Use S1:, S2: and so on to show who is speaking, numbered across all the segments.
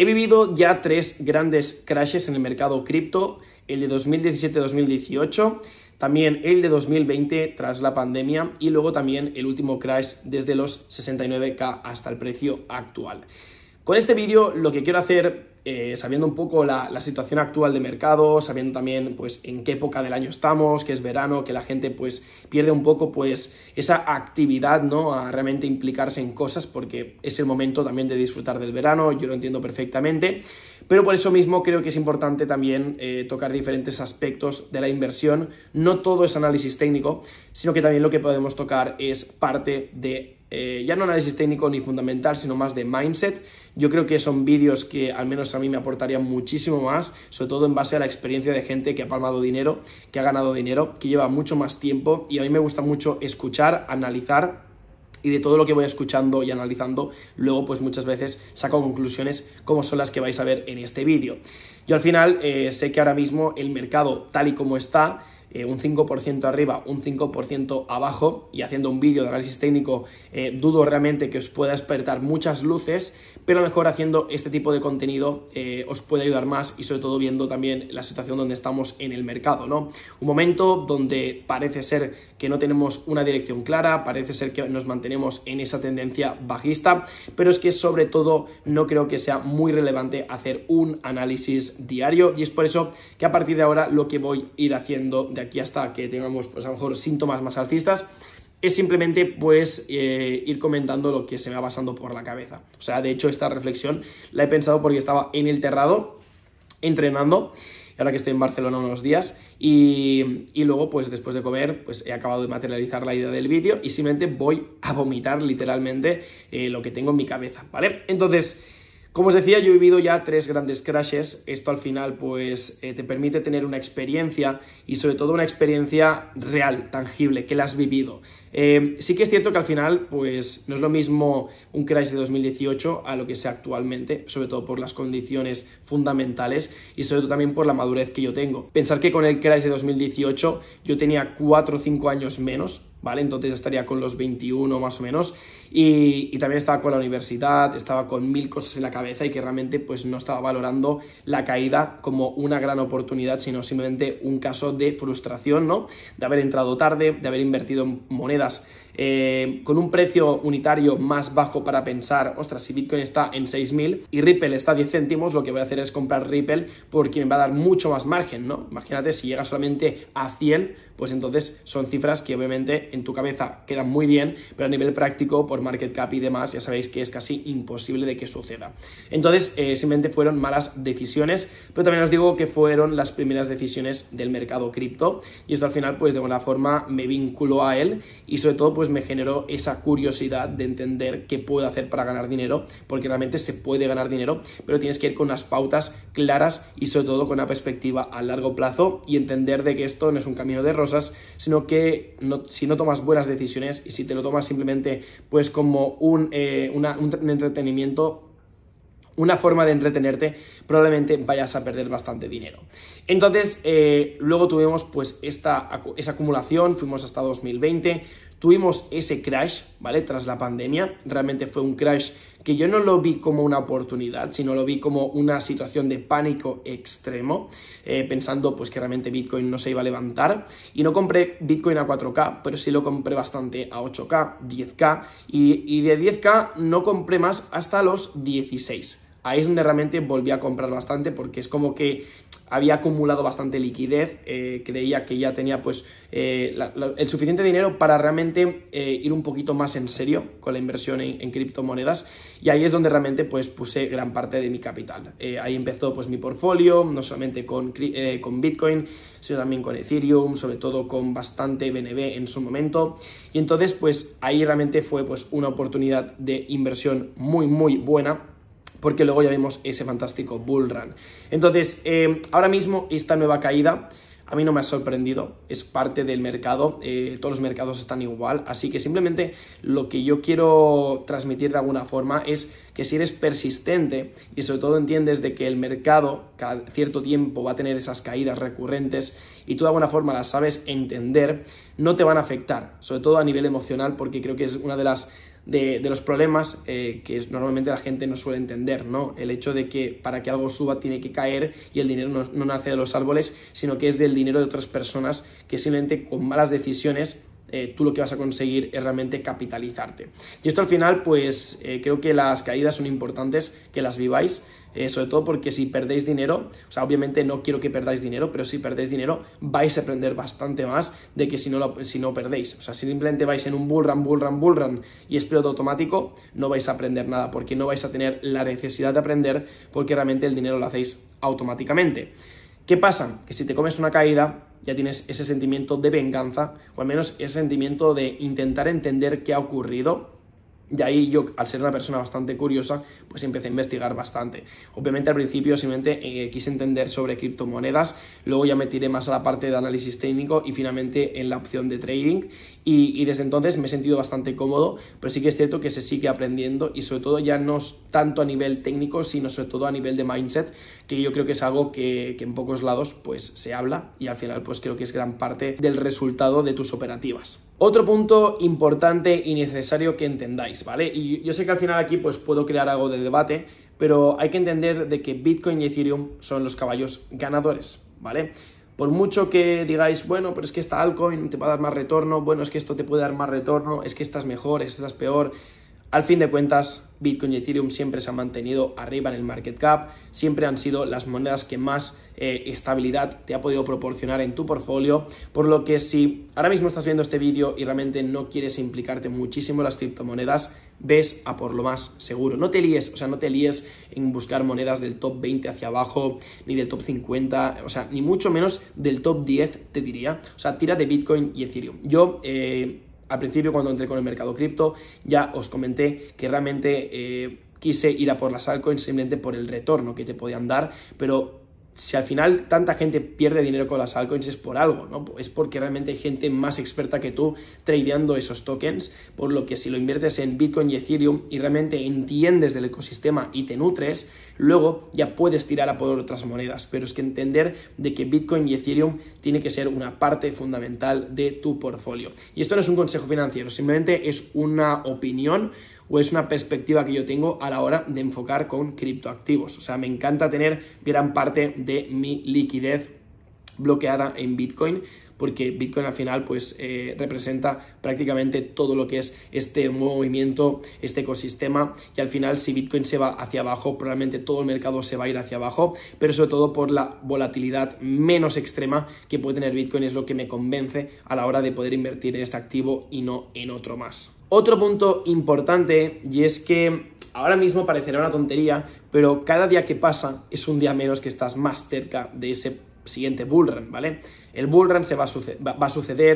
S1: He vivido ya tres grandes crashes en el mercado cripto, el de 2017-2018, también el de 2020 tras la pandemia y luego también el último crash desde los 69k hasta el precio actual. Con este vídeo lo que quiero hacer eh, sabiendo un poco la, situación actual de mercado, sabiendo también pues en qué época del año estamos, que es verano, que la gente pues pierde un poco pues esa actividad, ¿no? A realmente implicarse en cosas porque es el momento también de disfrutar del verano, yo lo entiendo perfectamente, pero por eso mismo creo que es importante también eh, tocar diferentes aspectos de la inversión, no todo es análisis técnico, sino que también lo que podemos tocar es parte de eh, ya no análisis técnico ni fundamental, sino más de mindset. Yo creo que son vídeos que al menos a mí me aportarían muchísimo más, sobre todo en base a la experiencia de gente que ha palmado dinero, que ha ganado dinero, que lleva mucho más tiempo y a mí me gusta mucho escuchar, analizar y de todo lo que voy escuchando y analizando, luego pues muchas veces saco conclusiones como son las que vais a ver en este vídeo. Yo al final eh, sé que ahora mismo el mercado tal y como está, eh, un 5% arriba, un 5% abajo y haciendo un vídeo de análisis técnico, eh, dudo realmente que os pueda despertar muchas luces, pero a lo mejor haciendo este tipo de contenido eh, os puede ayudar más y sobre todo viendo también la situación donde estamos en el mercado, ¿no? Un momento donde parece ser que no tenemos una dirección clara, parece ser que nos mantenemos en esa tendencia bajista, pero es que sobre todo no creo que sea muy relevante hacer un análisis diario y es por eso que a partir de ahora lo que voy a ir haciendo de aquí hasta que tengamos pues a lo mejor síntomas más alcistas es simplemente pues eh, ir comentando lo que se me va pasando por la cabeza. O sea, de hecho esta reflexión la he pensado porque estaba en el terrado entrenando ahora que estoy en Barcelona unos días. Y, luego, pues después de comer, pues he acabado de materializar la idea del vídeo y simplemente voy a vomitar literalmente eh, lo que tengo en mi cabeza, ¿vale? Entonces... Como os decía, yo he vivido ya tres grandes crashes. Esto al final pues eh, te permite tener una experiencia y sobre todo una experiencia real, tangible, que la has vivido. Eh, sí que es cierto que al final pues no es lo mismo un crash de 2018 a lo que sea actualmente, sobre todo por las condiciones fundamentales y sobre todo también por la madurez que yo tengo. Pensar que con el crash de 2018 yo tenía 4 o 5 años menos, ¿vale? Entonces estaría con los 21 más o menos y, también estaba con la universidad, estaba con mil cosas en la cabeza y que realmente pues no estaba valorando la caída como una gran oportunidad, sino simplemente un caso de frustración, ¿no? De haber entrado tarde, de haber invertido en monedas eh, con un precio unitario más bajo para pensar, ostras, si Bitcoin está en 6.000 y Ripple está a 10 céntimos, lo que voy a hacer es comprar Ripple porque me va a dar mucho más margen, ¿no? Imagínate, si llega solamente a 100, pues entonces son cifras que obviamente en tu cabeza quedan muy bien, pero a nivel práctico, por market cap y demás, ya sabéis que es casi imposible de que suceda. Entonces, eh, simplemente fueron malas decisiones, pero también os digo que fueron las primeras decisiones del mercado cripto y esto al final, pues de alguna forma me vinculó a él y sobre todo, pues pues me generó esa curiosidad de entender qué puedo hacer para ganar dinero, porque realmente se puede ganar dinero, pero tienes que ir con unas pautas claras y sobre todo con una perspectiva a largo plazo y entender de que esto no es un camino de rosas, sino que si no tomas buenas decisiones y si te lo tomas simplemente pues como un, eh, entretenimiento una forma de entretenerte, probablemente vayas a perder bastante dinero. Entonces, eh, luego tuvimos pues esa acumulación, fuimos hasta 2020, tuvimos ese crash, ¿vale? Tras la pandemia, realmente fue un crash que yo no lo vi como una oportunidad, sino lo vi como una situación de pánico extremo, eh, pensando pues que realmente Bitcoin no se iba a levantar. Y no compré Bitcoin a 4K, pero sí lo compré bastante a 8K, 10K, y, y de 10K no compré más hasta los 16. Ahí es donde realmente volví a comprar bastante porque es como que había acumulado bastante liquidez, eh, creía que ya tenía pues eh, el suficiente dinero para realmente eh, ir un poquito más en serio con la inversión en, criptomonedas y ahí es donde realmente pues puse gran parte de mi capital. ahí empezó pues mi portfolio, no solamente con, con Bitcoin, sino también con Ethereum, sobre todo con bastante BNB en su momento y entonces pues ahí realmente fue pues una oportunidad de inversión muy muy buena porque luego ya vimos ese fantástico bull run. Entonces, eh, ahora mismo esta nueva caída a mí no me ha sorprendido, es parte del mercado, eh, todos los mercados están igual, así que simplemente lo que yo quiero transmitir de alguna forma es que si eres persistente y sobre todo entiendes de que el mercado cada cierto tiempo va a tener esas caídas recurrentes y tú de alguna forma las sabes entender, no te van a afectar, sobre todo a nivel emocional, porque creo que es una de las de, los problemas eh, que normalmente la gente no suele entender, ¿no? El hecho de que para que algo suba tiene que caer y el dinero no, no nace de los árboles, sino que es del dinero de otras personas que simplemente con malas decisiones eh, tú lo que vas a conseguir es realmente capitalizarte. Y esto al final, pues eh, creo que las caídas son importantes que las viváis. Eh, sobre todo porque si perdéis dinero, o sea, obviamente no quiero que perdáis dinero, pero si perdéis dinero vais a aprender bastante más de que si no, lo, perdéis. O sea, si simplemente vais en un bull run, bull run, bull run y es piloto automático, no vais a aprender nada porque no vais a tener la necesidad de aprender porque realmente el dinero lo hacéis automáticamente. ¿Qué pasa? Que si te comes una caída, ya tienes ese sentimiento de venganza, o al menos ese sentimiento de intentar entender qué ha ocurrido y ahí yo, al ser una persona bastante curiosa, pues empecé a investigar bastante. Obviamente al principio simplemente eh, quise entender sobre criptomonedas, luego ya me tiré más a la parte de análisis técnico y finalmente en la opción de trading. Y, desde entonces me he sentido bastante cómodo, pero sí que es cierto que se sigue aprendiendo y sobre todo ya no tanto a nivel técnico, sino sobre todo a nivel de mindset, que yo creo que es algo que, que en pocos lados pues se habla y al final pues creo que es gran parte del resultado de tus operativas. Otro punto importante y necesario que entendáis, ¿vale? Y yo sé que al final aquí pues puedo crear algo de debate, pero hay que entender de que Bitcoin y Ethereum son los caballos ganadores, ¿vale? Por mucho que digáis, bueno, pero es que esta altcoin te va a dar más retorno, bueno, es que esto te puede dar más retorno, es que esta es mejor, esta peor, al fin de cuentas, Bitcoin y Ethereum siempre se han mantenido arriba en el market cap, siempre han sido las monedas que más eh, estabilidad te ha podido proporcionar en tu portfolio, por lo que si ahora mismo estás viendo este vídeo y realmente no quieres implicarte muchísimo en las criptomonedas, ves a por lo más seguro. No te líes, o sea, no te líes en buscar monedas del top 20 hacia abajo, ni del top 50, o sea, ni mucho menos del top 10, te diría. O sea, tira de Bitcoin y Ethereum. Yo... Eh, al principio cuando entré con el mercado cripto ya os comenté que realmente eh, quise ir a por las altcoins simplemente por el retorno que te podían dar, pero si al final tanta gente pierde dinero con las altcoins es por algo, ¿no? Es porque realmente hay gente más experta que tú tradeando esos tokens, por lo que si lo inviertes en Bitcoin y Ethereum y realmente entiendes del ecosistema y te nutres, luego ya puedes tirar a poder otras monedas, pero es que entender de que Bitcoin y Ethereum tiene que ser una parte fundamental de tu portfolio. Y esto no es un consejo financiero, simplemente es una opinión o es una perspectiva que yo tengo a la hora de enfocar con criptoactivos. O sea, me encanta tener gran parte de mi liquidez bloqueada en Bitcoin porque Bitcoin al final pues eh, representa prácticamente todo lo que es este movimiento, este ecosistema y al final si Bitcoin se va hacia abajo probablemente todo el mercado se va a ir hacia abajo, pero sobre todo por la volatilidad menos extrema que puede tener Bitcoin es lo que me convence a la hora de poder invertir en este activo y no en otro más. Otro punto importante, y es que ahora mismo parecerá una tontería, pero cada día que pasa es un día menos que estás más cerca de ese siguiente bullrun, ¿vale? El bullrun se va a, suceder,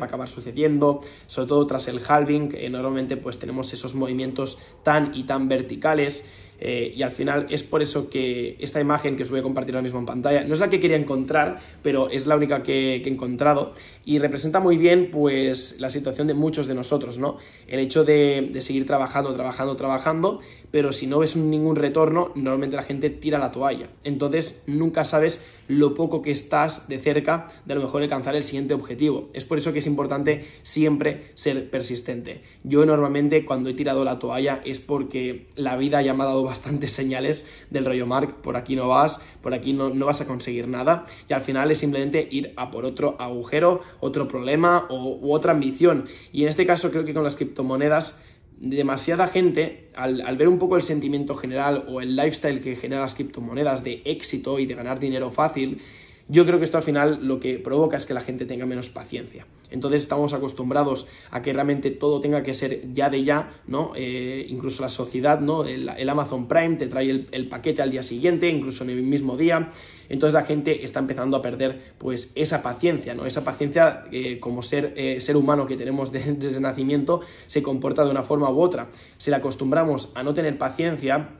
S1: va a acabar sucediendo, sobre todo tras el halving, normalmente pues tenemos esos movimientos tan y tan verticales eh, y al final es por eso que esta imagen que os voy a compartir ahora mismo en pantalla no es la que quería encontrar, pero es la única que, he encontrado y representa muy bien pues la situación de muchos de nosotros, ¿no? El hecho de, de seguir trabajando, trabajando, trabajando, pero si no ves ningún retorno, normalmente la gente tira la toalla. Entonces nunca sabes lo poco que estás de cerca de a lo mejor alcanzar el siguiente objetivo. Es por eso que es importante siempre ser persistente. Yo normalmente cuando he tirado la toalla es porque la vida ya me ha dado bastantes señales del rollo Mark, por aquí no vas, por aquí no, vas a conseguir nada, y al final es simplemente ir a por otro agujero, otro problema o, u otra ambición. Y en este caso creo que con las criptomonedas demasiada gente, al, al, ver un poco el sentimiento general o el lifestyle que generan las criptomonedas de éxito y de ganar dinero fácil, yo creo que esto al final lo que provoca es que la gente tenga menos paciencia. Entonces estamos acostumbrados a que realmente todo tenga que ser ya de ya, ¿no? Eh, incluso la sociedad, ¿no? El, Amazon Prime te trae el, paquete al día siguiente, incluso en el mismo día. Entonces la gente está empezando a perder pues esa paciencia, ¿no? Esa paciencia eh, como ser, eh, ser humano que tenemos desde nacimiento se comporta de una forma u otra. Si la acostumbramos a no tener paciencia,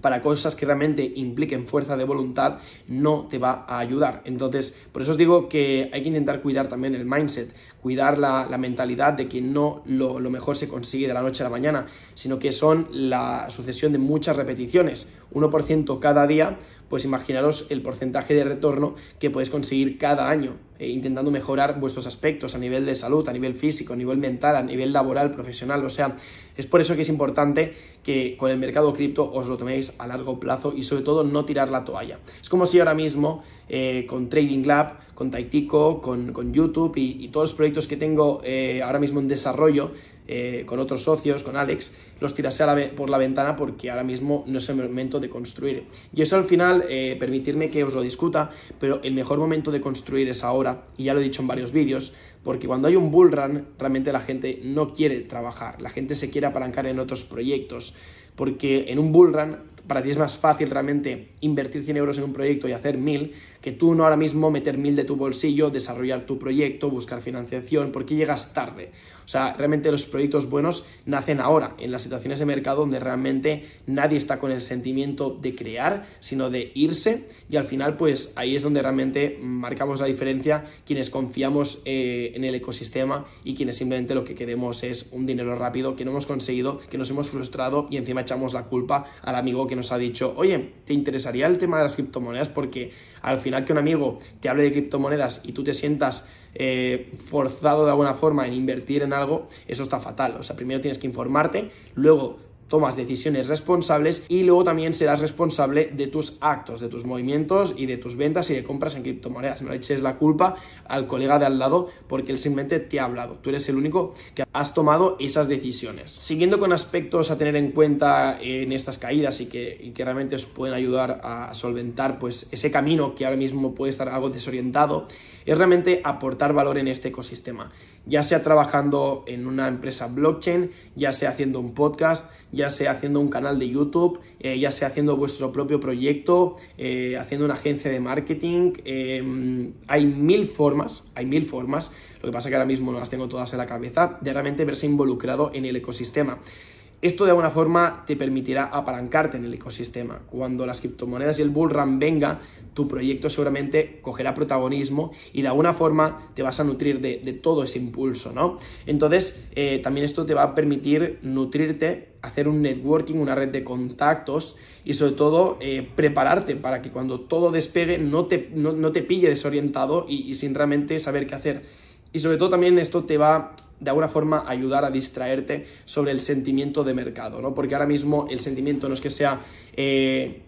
S1: para cosas que realmente impliquen fuerza de voluntad no te va a ayudar. Entonces, por eso os digo que hay que intentar cuidar también el mindset, cuidar la, mentalidad de que no lo, lo, mejor se consigue de la noche a la mañana, sino que son la sucesión de muchas repeticiones, 1% cada día pues imaginaros el porcentaje de retorno que podéis conseguir cada año eh, intentando mejorar vuestros aspectos a nivel de salud, a nivel físico, a nivel mental, a nivel laboral, profesional. O sea, es por eso que es importante que con el mercado cripto os lo toméis a largo plazo y sobre todo no tirar la toalla. Es como si ahora mismo eh, con Trading Lab, con Taitico, con, YouTube y, todos los proyectos que tengo eh, ahora mismo en desarrollo, eh, con otros socios, con Alex, los tirase por la ventana porque ahora mismo no es el momento de construir. Y eso al final, eh, permitirme que os lo discuta, pero el mejor momento de construir es ahora, y ya lo he dicho en varios vídeos, porque cuando hay un bull run, realmente la gente no quiere trabajar, la gente se quiere apalancar en otros proyectos, porque en un bull run para ti es más fácil realmente invertir 100 euros en un proyecto y hacer 1000 que tú no ahora mismo meter 1000 de tu bolsillo, desarrollar tu proyecto, buscar financiación, porque llegas tarde. O sea, realmente los proyectos buenos nacen ahora, en las situaciones de mercado donde realmente nadie está con el sentimiento de crear, sino de irse y al final pues ahí es donde realmente marcamos la diferencia quienes confiamos eh, en el ecosistema y quienes simplemente lo que queremos es un dinero rápido que no hemos conseguido, que nos hemos frustrado y encima echamos la culpa al amigo que nos ha dicho, oye, ¿te interesaría el tema de las criptomonedas? Porque al final que un amigo te hable de criptomonedas y tú te sientas eh, forzado de alguna forma en invertir en algo, eso está fatal. O sea, primero tienes que informarte, luego tomas decisiones responsables y luego también serás responsable de tus actos, de tus movimientos y de tus ventas y de compras en criptomonedas. No le eches la culpa al colega de al lado porque él simplemente te ha hablado. Tú eres el único que has tomado esas decisiones. Siguiendo con aspectos a tener en cuenta en estas caídas y que, y que realmente os pueden ayudar a solventar pues ese camino que ahora mismo puede estar algo desorientado, es realmente aportar valor en este ecosistema ya sea trabajando en una empresa blockchain, ya sea haciendo un podcast, ya sea haciendo un canal de YouTube, eh, ya sea haciendo vuestro propio proyecto, eh, haciendo una agencia de marketing. Em, hay mil formas, hay mil formas, lo que pasa que ahora mismo no las tengo todas en la cabeza, de realmente verse involucrado en el ecosistema. Esto de alguna forma te permitirá apalancarte en el ecosistema. Cuando las criptomonedas y el bull run venga, tu proyecto seguramente cogerá protagonismo y de alguna forma te vas a nutrir de, todo ese impulso, ¿no? Entonces, eh, también esto te va a permitir nutrirte, hacer un networking, una red de contactos y sobre todo eh, prepararte para que cuando todo despegue no te, no, te pille desorientado y, y sin realmente saber qué hacer. Y sobre todo también esto te va de alguna forma ayudar a distraerte sobre el sentimiento de mercado, ¿no? Porque ahora mismo el sentimiento no es que sea eh,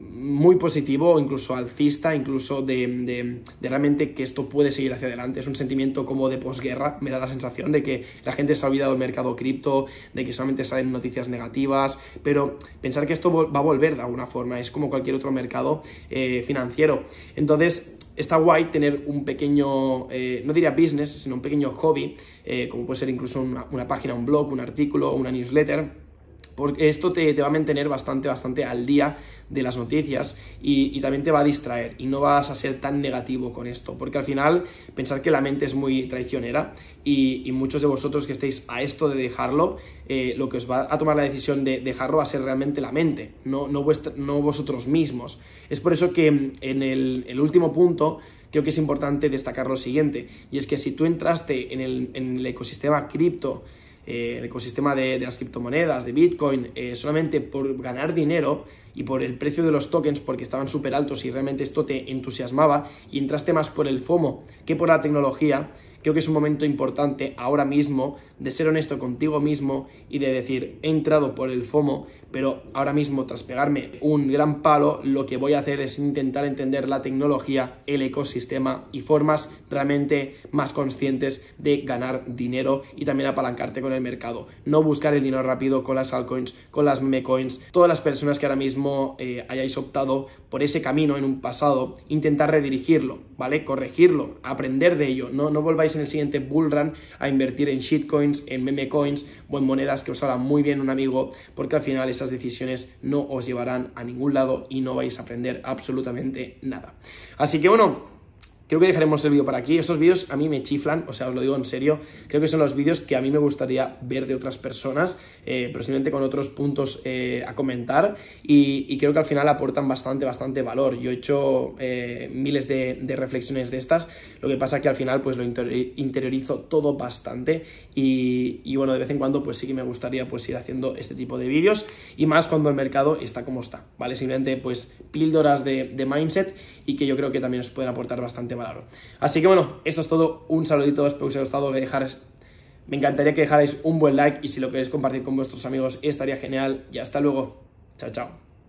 S1: muy positivo, incluso alcista, incluso de, de, realmente que esto puede seguir hacia adelante. Es un sentimiento como de posguerra, me da la sensación de que la gente se ha olvidado del mercado cripto, de que solamente salen noticias negativas, pero pensar que esto va a volver de alguna forma, es como cualquier otro mercado eh, financiero. Entonces, está guay tener un pequeño, eh, no diría business, sino un pequeño hobby, eh, como puede ser incluso una página, un blog, un artículo, una newsletter porque esto te, va a mantener bastante, bastante al día de las noticias y, también te va a distraer y no vas a ser tan negativo con esto, porque al final pensar que la mente es muy traicionera y, muchos de vosotros que estéis a esto de dejarlo, eh, lo que os va a tomar la decisión de dejarlo va a ser realmente la mente, no, vosotros mismos. Es por eso que en el, último punto creo que es importante destacar lo siguiente, y es que si tú entraste en el, en el ecosistema cripto, eh, el ecosistema de, las criptomonedas, de Bitcoin, eh, solamente por ganar dinero y por el precio de los tokens, porque estaban súper altos y realmente esto te entusiasmaba y entraste más por el FOMO que por la tecnología, Creo que es un momento importante ahora mismo de ser honesto contigo mismo y de decir, he entrado por el FOMO, pero ahora mismo tras pegarme un gran palo, lo que voy a hacer es intentar entender la tecnología, el ecosistema y formas realmente más conscientes de ganar dinero y también apalancarte con el mercado. No buscar el dinero rápido con las altcoins, con las coins todas las personas que ahora mismo eh, hayáis optado por ese camino en un pasado, intentar redirigirlo, ¿vale? Corregirlo, aprender de ello, no, no volváis en el siguiente bull run a invertir en shitcoins, en meme coins o en monedas que os haga muy bien un amigo, porque al final esas decisiones no os llevarán a ningún lado y no vais a aprender absolutamente nada. Así que bueno, Creo que dejaremos el vídeo para aquí. Estos vídeos a mí me chiflan, o sea, os lo digo en serio. Creo que son los vídeos que a mí me gustaría ver de otras personas, eh, pero simplemente con otros puntos eh, a comentar. Y, creo que al final aportan bastante, bastante valor. Yo he hecho eh, miles de, reflexiones de estas. Lo que pasa que al final pues lo interiorizo todo bastante. Y, bueno, de vez en cuando pues sí que me gustaría pues ir haciendo este tipo de vídeos. Y más cuando el mercado está como está, ¿vale? Simplemente pues píldoras de, de mindset y que yo creo que también os pueden aportar bastante valor Así que bueno, esto es todo. Un saludito, espero que os haya gustado. Me encantaría que dejarais un buen like y si lo queréis compartir con vuestros amigos estaría genial. Y hasta luego. Chao, chao.